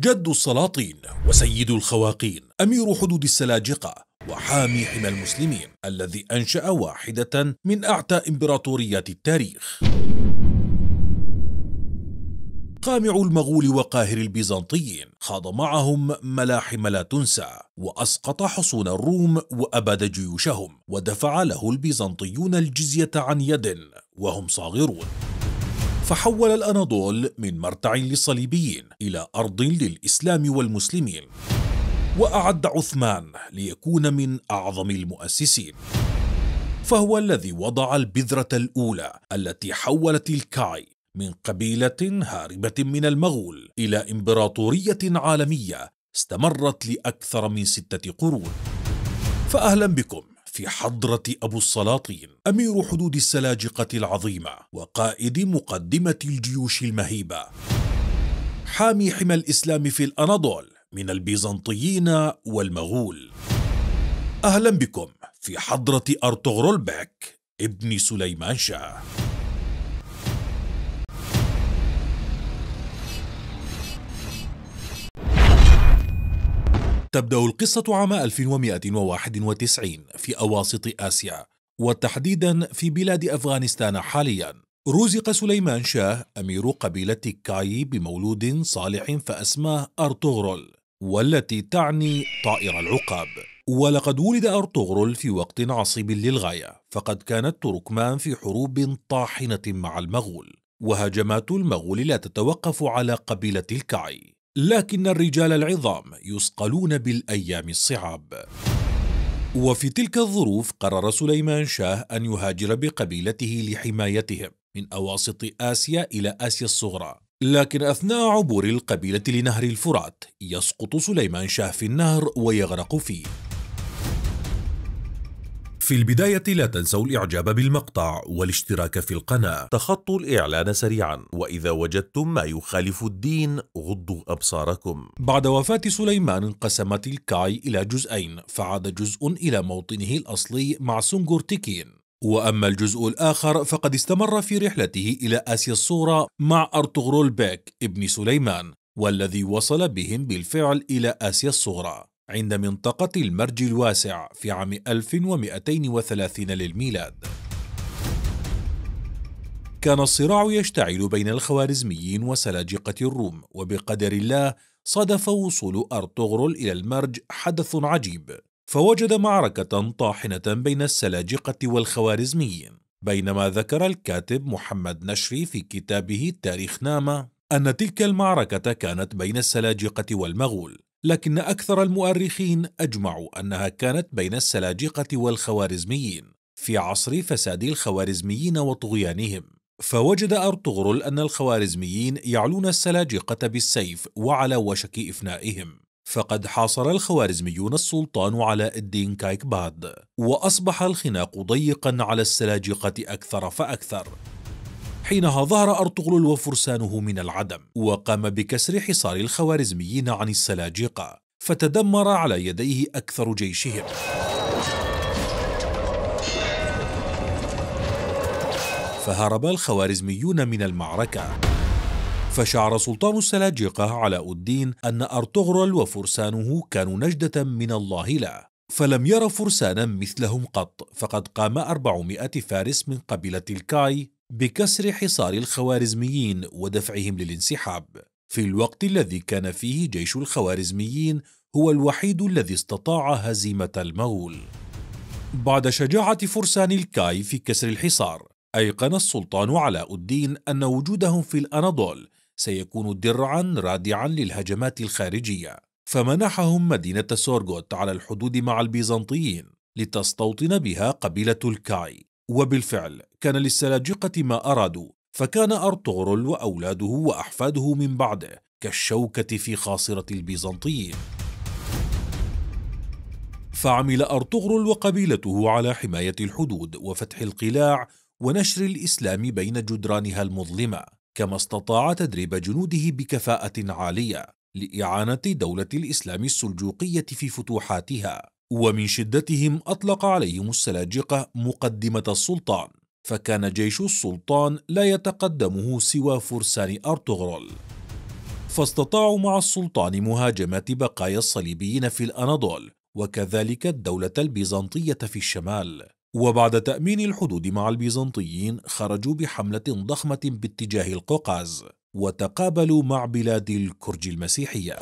جد السلاطين وسيد الخواقين أمير حدود السلاجقة وحامي حمى المسلمين الذي أنشأ واحدة من أعتى إمبراطوريات التاريخ قامع المغول وقاهر البيزنطيين خاض معهم ملاحم لا تنسى وأسقط حصون الروم وأباد جيوشهم ودفع له البيزنطيون الجزية عن يد وهم صاغرون فحول الأناضول من مرتع للصليبيين إلى أرض للإسلام والمسلمين وأعد عثمان ليكون من أعظم المؤسسين فهو الذي وضع البذرة الأولى التي حولت الكاي من قبيلة هاربة من المغول إلى إمبراطورية عالمية استمرت لأكثر من ستة قرون فأهلا بكم في حضرة أبو السلاطين أمير حدود السلاجقة العظيمة وقائد مقدمة الجيوش المهيبة حامي حمى الإسلام في الأناضول من البيزنطيين والمغول أهلا بكم في حضرة أرطغرل بك ابن سليمان شاه تبدأ القصة عام 1191 في أواسط آسيا وتحديدا في بلاد أفغانستان حاليا رزق سليمان شاه أمير قبيلة كاي بمولود صالح فأسماه أرطغرل والتي تعني طائر العقاب ولقد ولد أرطغرل في وقت عصيب للغاية فقد كانت تركمان في حروب طاحنة مع المغول وهجمات المغول لا تتوقف على قبيلة الكعي لكن الرجال العظام يصقلون بالايام الصعاب وفي تلك الظروف قرر سليمان شاه ان يهاجر بقبيلته لحمايتهم من اواسط اسيا الى اسيا الصغرى لكن اثناء عبور القبيله لنهر الفرات يسقط سليمان شاه في النهر ويغرق فيه في البداية لا تنسوا الإعجاب بالمقطع والاشتراك في القناة تخطوا الإعلان سريعا وإذا وجدتم ما يخالف الدين غضوا أبصاركم بعد وفاة سليمان انقسمت الكاي إلى جزئين فعاد جزء إلى موطنه الأصلي مع سنجور تيكين وأما الجزء الآخر فقد استمر في رحلته إلى آسيا الصورة مع أرطغرل بيك ابن سليمان والذي وصل بهم بالفعل إلى آسيا الصغرى عند منطقة المرج الواسع في عام 1230 للميلاد كان الصراع يشتعل بين الخوارزميين وسلاجقة الروم وبقدر الله صادف وصول أرطغرل إلى المرج حدث عجيب فوجد معركة طاحنة بين السلاجقة والخوارزميين بينما ذكر الكاتب محمد نشري في كتابه تاريخ نامة أن تلك المعركة كانت بين السلاجقة والمغول لكن أكثر المؤرخين أجمعوا أنها كانت بين السلاجقة والخوارزميين في عصر فساد الخوارزميين وطغيانهم فوجد أرطغرل أن الخوارزميين يعلون السلاجقة بالسيف وعلى وشك إفنائهم فقد حاصر الخوارزميون السلطان على الدين كايكباد وأصبح الخناق ضيقا على السلاجقة أكثر فأكثر حينها ظهر أرطغرل وفرسانه من العدم وقام بكسر حصار الخوارزميين عن السلاجقة فتدمر على يديه أكثر جيشهم فهرب الخوارزميون من المعركة فشعر سلطان السلاجقة علاء الدين أن أرطغرل وفرسانه كانوا نجدة من الله له فلم ير فرسانا مثلهم قط فقد قام 400 فارس من قبيلة الكاي بكسر حصار الخوارزميين ودفعهم للانسحاب في الوقت الذي كان فيه جيش الخوارزميين هو الوحيد الذي استطاع هزيمه المغول بعد شجاعه فرسان الكاي في كسر الحصار ايقن السلطان علاء الدين ان وجودهم في الاناضول سيكون درعا رادعا للهجمات الخارجيه فمنحهم مدينه سورغوت على الحدود مع البيزنطيين لتستوطن بها قبيله الكاي وبالفعل كان للسلاجقة ما أرادوا فكان أرطغرل وأولاده وأحفاده من بعده كالشوكة في خاصرة البيزنطيين فعمل أرطغرل وقبيلته على حماية الحدود وفتح القلاع ونشر الإسلام بين جدرانها المظلمة كما استطاع تدريب جنوده بكفاءة عالية لإعانة دولة الإسلام السلجوقية في فتوحاتها ومن شدتهم أطلق عليهم السلاجقة مقدمة السلطان فكان جيش السلطان لا يتقدمه سوى فرسان أرطغرل فاستطاعوا مع السلطان مهاجمة بقايا الصليبيين في الأناضول وكذلك الدولة البيزنطية في الشمال وبعد تأمين الحدود مع البيزنطيين خرجوا بحملة ضخمة باتجاه القوقاز وتقابلوا مع بلاد الكرج المسيحية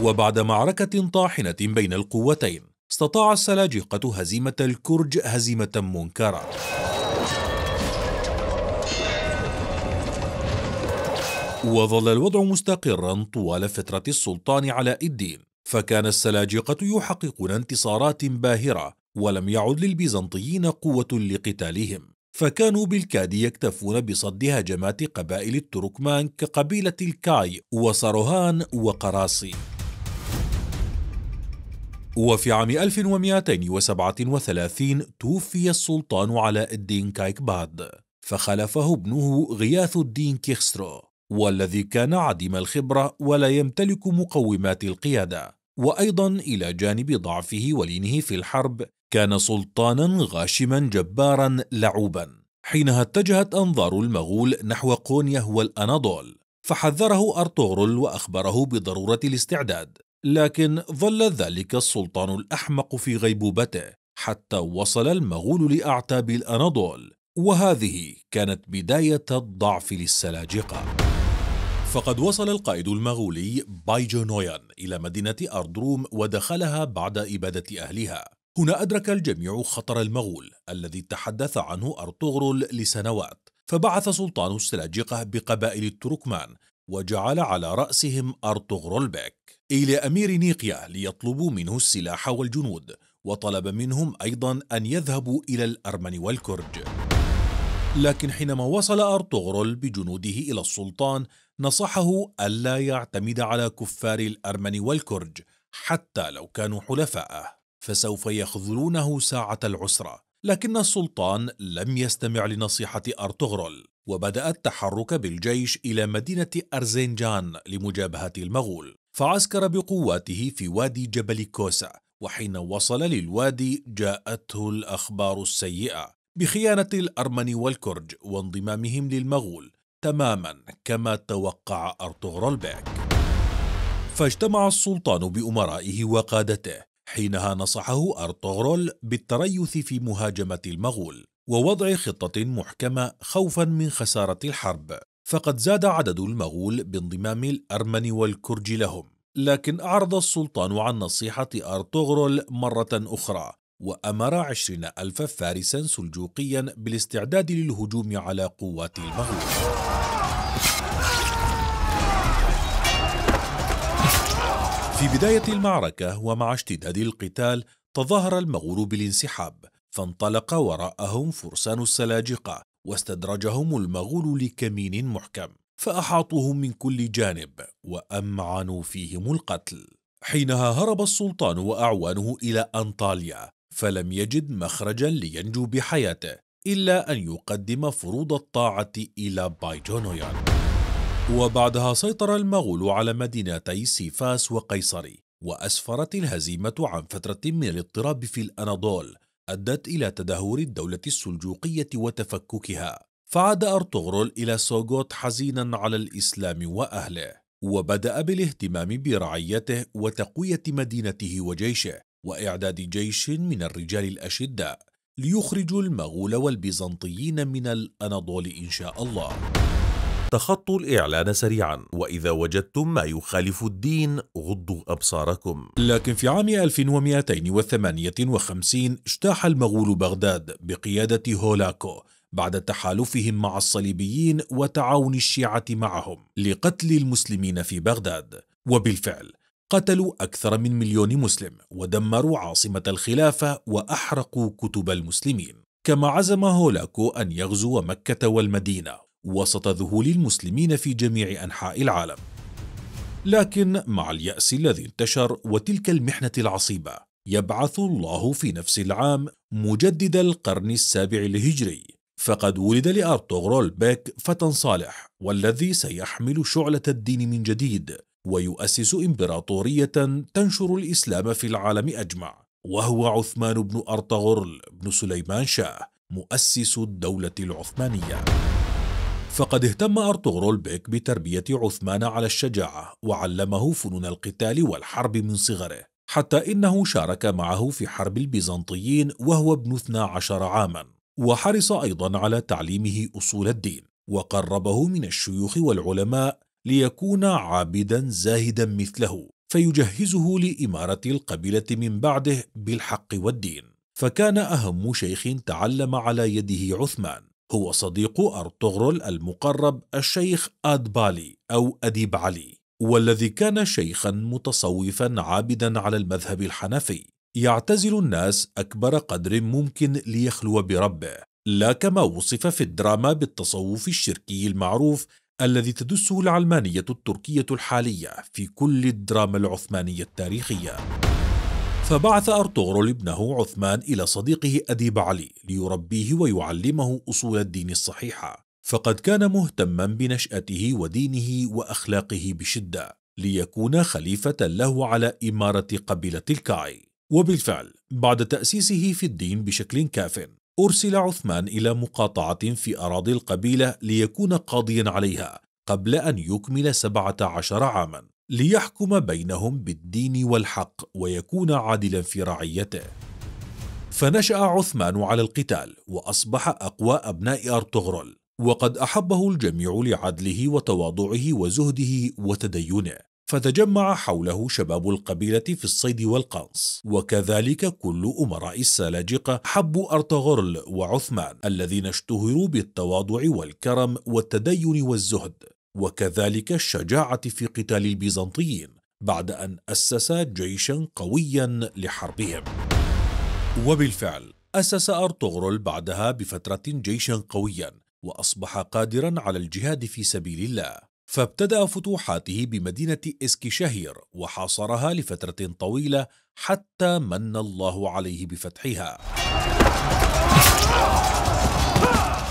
وبعد معركة طاحنة بين القوتين استطاع السلاجقة هزيمة الكرج هزيمة منكرة وظل الوضع مستقرا طوال فترة السلطان علاء الدين فكان السلاجقة يحققون انتصارات باهرة ولم يعد للبيزنطيين قوة لقتالهم فكانوا بالكاد يكتفون بصد هجمات قبائل التركمان كقبيلة الكاي وصرهان وقراصي وفي عام 1237 توفي السلطان علاء الدين كايكباد فخلفه ابنه غياث الدين كيخسرو والذي كان عديم الخبرة ولا يمتلك مقومات القيادة وأيضا إلى جانب ضعفه ولينه في الحرب كان سلطانا غاشما جبارا لعوبا حينها اتجهت أنظار المغول نحو قونيا والأناضول فحذره أرطغرل وأخبره بضرورة الاستعداد لكن ظل ذلك السلطان الأحمق في غيبوبته حتى وصل المغول لأعتاب الأناضول وهذه كانت بداية الضعف للسلاجقة فقد وصل القائد المغولي بايجو نويان إلى مدينة أردروم ودخلها بعد إبادة أهلها هنا أدرك الجميع خطر المغول الذي تحدث عنه أرطغرل لسنوات فبعث سلطان السلاجقة بقبائل التركمان وجعل على رأسهم أرطغرل بك إلى أمير نيقيا ليطلبوا منه السلاح والجنود وطلب منهم أيضا أن يذهبوا إلى الأرمن والكرد لكن حينما وصل أرطغرل بجنوده إلى السلطان نصحه ألا يعتمد على كفار الأرمن والكرج حتى لو كانوا حلفاءه فسوف يخذلونه ساعة العسرة لكن السلطان لم يستمع لنصيحة أرطغرل وبدأ التحرك بالجيش إلى مدينة أرزنجان لمجابهة المغول فعسكر بقواته في وادي جبل كوسا وحين وصل للوادي جاءته الأخبار السيئة بخيانة الأرمن والكرج وانضمامهم للمغول تماما كما توقع أرطغرل بيك فاجتمع السلطان بأمرائه وقادته حينها نصحه أرطغرل بالتريث في مهاجمة المغول ووضع خطة محكمة خوفا من خسارة الحرب فقد زاد عدد المغول بانضمام الأرمن والكرج لهم لكن أعرض السلطان عن نصيحة أرطغرل مرة أخرى وأمر عشرين ألف فارسا سلجوقيا بالاستعداد للهجوم على قوات المغول في بداية المعركة ومع اشتداد القتال تظاهر المغول بالانسحاب فانطلق وراءهم فرسان السلاجقة واستدرجهم المغول لكمين محكم فأحاطوهم من كل جانب وأمعنوا فيهم القتل حينها هرب السلطان وأعوانه إلى أنطاليا فلم يجد مخرجا لينجو بحياته إلا أن يقدم فروض الطاعة إلى بايجونويان وبعدها سيطر المغول على مدينتي سيفاس وقيصري وأسفرت الهزيمة عن فترة من الاضطراب في الأناضول أدت إلى تدهور الدولة السلجوقية وتفككها فعاد أرطغرل إلى سوغوت حزينا على الإسلام وأهله وبدأ بالاهتمام برعيته وتقوية مدينته وجيشه وإعداد جيش من الرجال الأشداء ليخرجوا المغول والبيزنطيين من الأناضول إن شاء الله تخطوا الإعلان سريعا وإذا وجدتم ما يخالف الدين غضوا أبصاركم لكن في عام 1258 اجتاح المغول بغداد بقيادة هولاكو بعد تحالفهم مع الصليبيين وتعاون الشيعة معهم لقتل المسلمين في بغداد وبالفعل قتلوا أكثر من مليون مسلم ودمروا عاصمة الخلافة وأحرقوا كتب المسلمين كما عزم هولاكو أن يغزو مكة والمدينة وسط ذهول المسلمين في جميع انحاء العالم لكن مع الياس الذي انتشر وتلك المحنه العصيبه يبعث الله في نفس العام مجدد القرن السابع الهجري فقد ولد لارطغرل بيك فتى صالح والذي سيحمل شعله الدين من جديد ويؤسس امبراطوريه تنشر الاسلام في العالم اجمع وهو عثمان بن ارطغرل بن سليمان شاه مؤسس الدوله العثمانيه فقد اهتم أرطغرل بيك بتربية عثمان على الشجاعة وعلمه فنون القتال والحرب من صغره حتى إنه شارك معه في حرب البيزنطيين وهو ابن 12 عاما وحرص أيضا على تعليمه أصول الدين وقربه من الشيوخ والعلماء ليكون عابدا زاهدا مثله فيجهزه لإمارة القبيلة من بعده بالحق والدين فكان أهم شيخ تعلم على يده عثمان هو صديق أرطغرل المقرب الشيخ أدبالي أو أديب علي والذي كان شيخا متصوفا عابدا على المذهب الحنفي يعتزل الناس أكبر قدر ممكن ليخلو بربه لا كما وصف في الدراما بالتصوف الشركي المعروف الذي تدسه العلمانية التركية الحالية في كل الدراما العثمانية التاريخية فبعث أرطغرل ابنه عثمان إلى صديقه أديب علي ليربيه ويعلمه أصول الدين الصحيحة فقد كان مهتما بنشأته ودينه وأخلاقه بشدة ليكون خليفة له على إمارة قبيلة الكاي وبالفعل بعد تأسيسه في الدين بشكل كاف أرسل عثمان إلى مقاطعة في أراضي القبيلة ليكون قاضيا عليها قبل أن يكمل سبعة عشر عاماً ليحكم بينهم بالدين والحق ويكون عادلا في رعيته فنشأ عثمان على القتال وأصبح أقوى أبناء أرطغرل وقد أحبه الجميع لعدله وتواضعه وزهده وتدينه فتجمع حوله شباب القبيلة في الصيد والقنص وكذلك كل أمراء السلاجقة حبوا أرطغرل وعثمان الذين اشتهروا بالتواضع والكرم والتدين والزهد وكذلك الشجاعة في قتال البيزنطيين بعد أن أسس جيشا قويا لحربهم وبالفعل أسس أرطغرل بعدها بفترة جيشا قويا وأصبح قادرا على الجهاد في سبيل الله فابتدأ فتوحاته بمدينة إسكشهير وحاصرها لفترة طويلة حتى من الله عليه بفتحها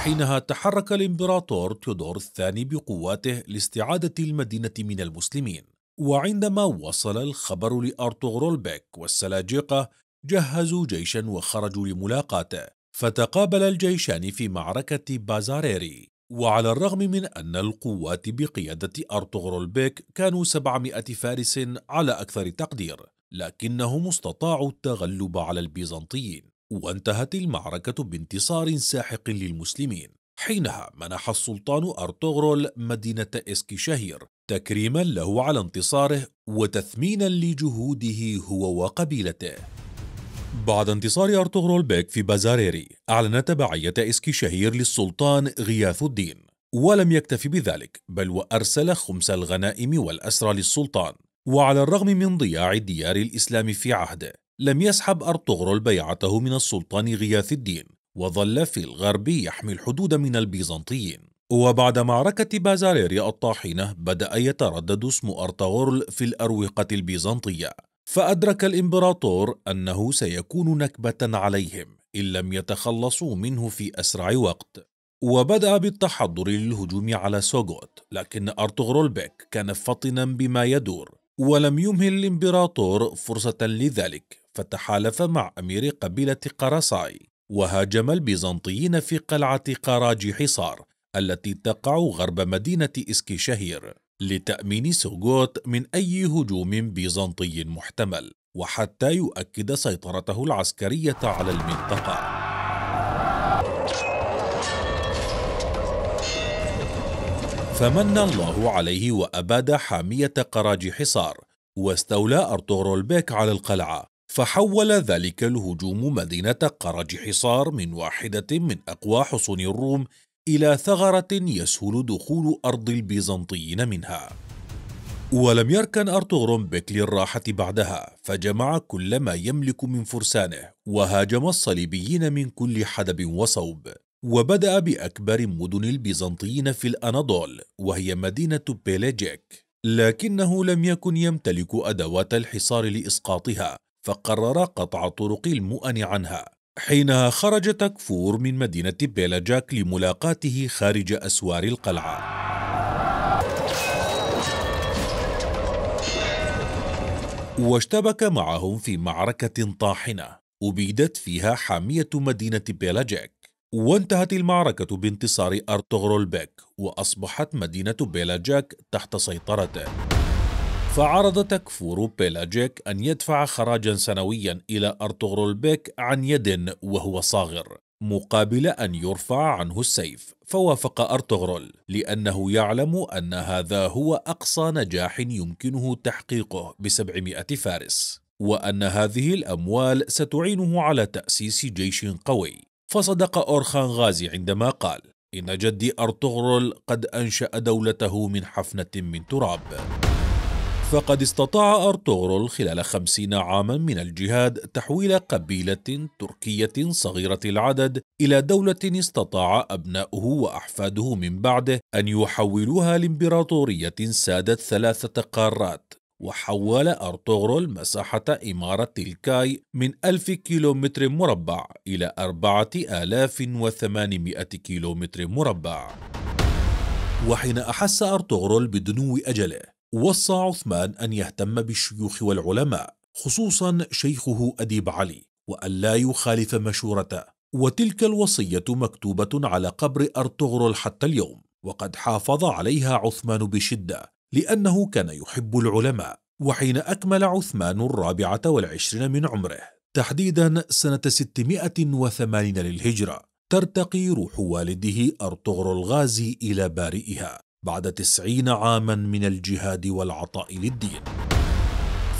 حينها تحرك الامبراطور تيودور الثاني بقواته لاستعادة المدينة من المسلمين وعندما وصل الخبر لأرطغرل بيك والسلاجقة جهزوا جيشا وخرجوا لملاقاته فتقابل الجيشان في معركة بازاريري وعلى الرغم من أن القوات بقيادة أرطغرل بيك كانوا 700 فارس على أكثر تقدير لكنهم استطاعوا التغلب على البيزنطيين وانتهت المعركة بانتصار ساحق للمسلمين حينها منح السلطان أرطغرل مدينة إسكي شهير تكريما له على انتصاره وتثمينا لجهوده هو وقبيلته بعد انتصار أرطغرل بيك في بازاريري أعلن تبعية إسكي شهير للسلطان غياث الدين ولم يكتف بذلك بل وأرسل خمس الغنائم والأسرى للسلطان وعلى الرغم من ضياع ديار الإسلام في عهده لم يسحب أرطغرل بيعته من السلطان غياث الدين وظل في الغرب يحمي الحدود من البيزنطيين وبعد معركة بازاريريا الطاحنة بدأ يتردد اسم أرطغرل في الأروقة البيزنطية فأدرك الإمبراطور أنه سيكون نكبة عليهم إن لم يتخلصوا منه في أسرع وقت وبدأ بالتحضر للهجوم على سوغوت لكن أرطغرل بيك كان فطنا بما يدور ولم يمهل الإمبراطور فرصة لذلك فتحالف مع أمير قبيلة قرصاي وهاجم البيزنطيين في قلعة قراج حصار التي تقع غرب مدينة شهير لتأمين سوغوت من أي هجوم بيزنطي محتمل وحتى يؤكد سيطرته العسكرية على المنطقة فمن الله عليه وأباد حامية قراج حصار واستولى أرطغرل بيك على القلعة فحول ذلك الهجوم مدينة قرج حصار من واحدة من أقوى حصون الروم إلى ثغرة يسهل دخول أرض البيزنطيين منها ولم يركن أرطغرل بك للراحة بعدها فجمع كل ما يملك من فرسانه وهاجم الصليبيين من كل حدب وصوب وبدأ بأكبر مدن البيزنطيين في الأناضول وهي مدينة بيليجيك لكنه لم يكن يمتلك أدوات الحصار لإسقاطها فقرر قطع طرق المؤن عنها حينها خرج تكفور من مدينة بيلاجاك لملاقاته خارج أسوار القلعة واشتبك معهم في معركة طاحنة أبيدت فيها حامية مدينة بيلاجاك وانتهت المعركة بانتصار أرطغرل بيك وأصبحت مدينة بيلاجاك تحت سيطرته فعرض تكفور بيلاجيك أن يدفع خراجا سنويا إلى أرطغرل بيك عن يد وهو صاغر مقابل أن يرفع عنه السيف فوافق أرطغرل لأنه يعلم أن هذا هو أقصى نجاح يمكنه تحقيقه بسبعمائة فارس وأن هذه الأموال ستعينه على تأسيس جيش قوي فصدق أورخان غازي عندما قال إن جدي أرطغرل قد أنشأ دولته من حفنة من تراب فقد استطاع أرطغرل خلال خمسين عاما من الجهاد تحويل قبيلة تركية صغيرة العدد إلى دولة استطاع أبناؤه وأحفاده من بعده أن يحولوها لإمبراطورية سادت ثلاثة قارات وحول أرطغرل مساحة إمارة تلكاي من ألف كيلومتر مربع إلى أربعة آلاف وثمانمائة كيلومتر مربع وحين أحس أرطغرل بدنو أجله وصى عثمان أن يهتم بالشيوخ والعلماء خصوصا شيخه أديب علي وألا يخالف مشورته وتلك الوصية مكتوبة على قبر أرطغرل حتى اليوم وقد حافظ عليها عثمان بشدة لأنه كان يحب العلماء وحين أكمل عثمان الرابعة والعشرين من عمره تحديدا سنة 680 للهجرة ترتقي روح والده أرطغرل الغازي إلى بارئها بعد تسعين عاما من الجهاد والعطاء للدين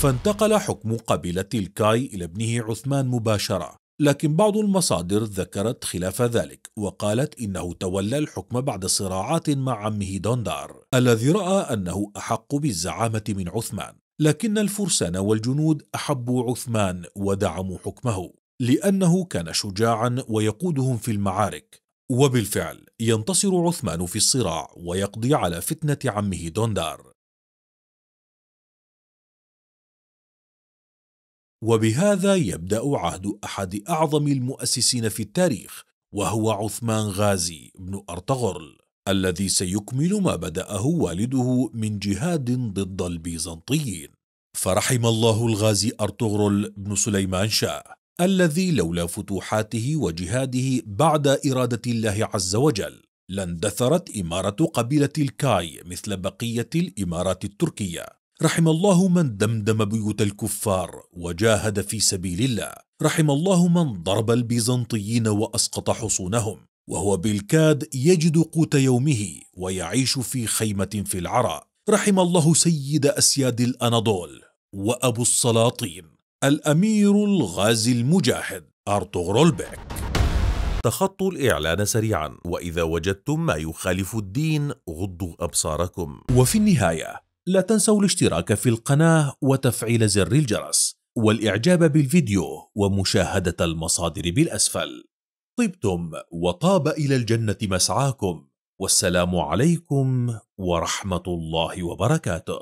فانتقل حكم قبيلة الكاي إلى ابنه عثمان مباشرة لكن بعض المصادر ذكرت خلاف ذلك وقالت إنه تولى الحكم بعد صراعات مع عمه دوندار الذي رأى أنه أحق بالزعامة من عثمان لكن الفرسان والجنود أحبوا عثمان ودعموا حكمه لأنه كان شجاعا ويقودهم في المعارك وبالفعل ينتصر عثمان في الصراع ويقضي على فتنة عمه دوندار وبهذا يبدأ عهد أحد أعظم المؤسسين في التاريخ وهو عثمان غازي بن أرطغرل الذي سيكمل ما بدأه والده من جهاد ضد البيزنطيين فرحم الله الغازي أرطغرل بن سليمان شاه الذي لولا فتوحاته وجهاده بعد إرادة الله عز وجل لاندثرت إمارة قبيلة الكاي مثل بقية الإمارات التركية رحم الله من دمدم بيوت الكفار وجاهد في سبيل الله رحم الله من ضرب البيزنطيين وأسقط حصونهم وهو بالكاد يجد قوت يومه ويعيش في خيمة في العراء رحم الله سيد أسياد الأناضول وأبو السلاطين الأمير الغازي المجاهد أرطغرل بيك تخطوا الإعلان سريعا وإذا وجدتم ما يخالف الدين غضوا أبصاركم وفي النهاية لا تنسوا الاشتراك في القناة وتفعيل زر الجرس والإعجاب بالفيديو ومشاهدة المصادر بالأسفل طبتم وطاب إلى الجنة مسعاكم والسلام عليكم ورحمة الله وبركاته